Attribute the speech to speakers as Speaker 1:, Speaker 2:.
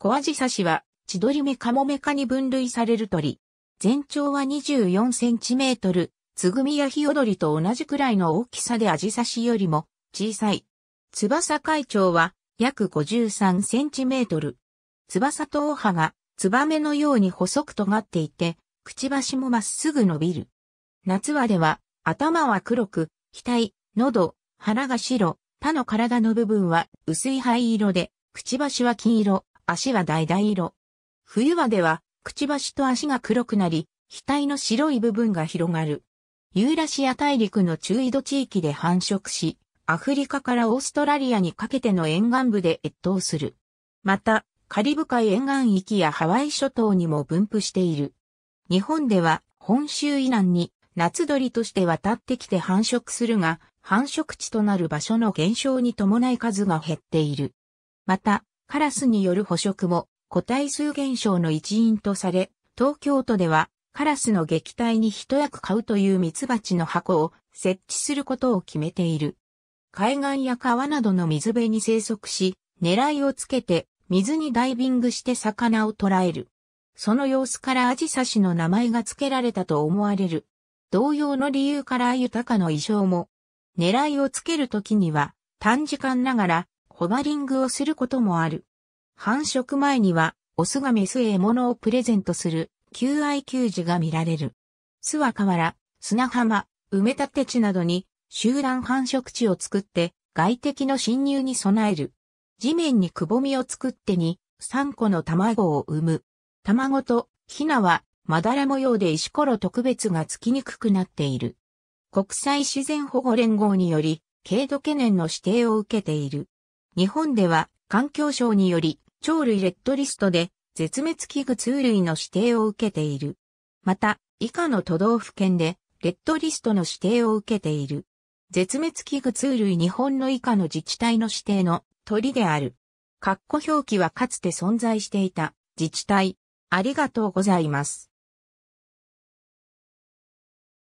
Speaker 1: 小アジサシは、千鳥目カモメ科に分類される鳥。全長は24センチメートル、つぐみやヒヨドリと同じくらいの大きさでアジサシよりも小さい。翼海長は約53センチメートル。翼と尾葉がツバメのように細く尖っていて、くちばしもまっすぐ伸びる。夏はでは、頭は黒く、額、喉、腹が白、他の体の部分は薄い灰色で、くちばしは金色、足は橙色。冬場では、くちばしと足が黒くなり、額の白い部分が広がる。ユーラシア大陸の中緯度地域で繁殖し、アフリカからオーストラリアにかけての沿岸部で越冬する。また、カリブ海沿岸域やハワイ諸島にも分布している。日本では本州以南に夏鳥として渡ってきて繁殖するが、繁殖地となる場所の減少に伴い数が減っている。また、カラスによる捕食も個体数減少の一因とされ、東京都ではカラスの撃退に一役買うというミツバチの箱を設置することを決めている。海岸や川などの水辺に生息し、狙いをつけて水にダイビングして魚を捕らえる。その様子からアジサシの名前が付けられたと思われる。同様の理由から豊かの衣装も、狙いをつけるときには短時間ながらホバリングをすることもある。繁殖前には、オスがメスへ獲物をプレゼントする、求愛給児が見られる。巣は河原、砂浜、埋め立て地などに、集団繁殖地を作って、外敵の侵入に備える。地面にくぼみを作ってに、3個の卵を産む。卵と、ヒナは、まだら模様で石ころ特別がつきにくくなっている。国際自然保護連合により、軽度懸念の指定を受けている。日本では環境省により鳥類レッドリストで絶滅危惧通類の指定を受けている。また、以下の都道府県でレッドリストの指定を受けている。絶滅危惧通類日本の以下の自治体の指定の鳥である。括弧表記はかつて存在していた自治体。ありがとうございます。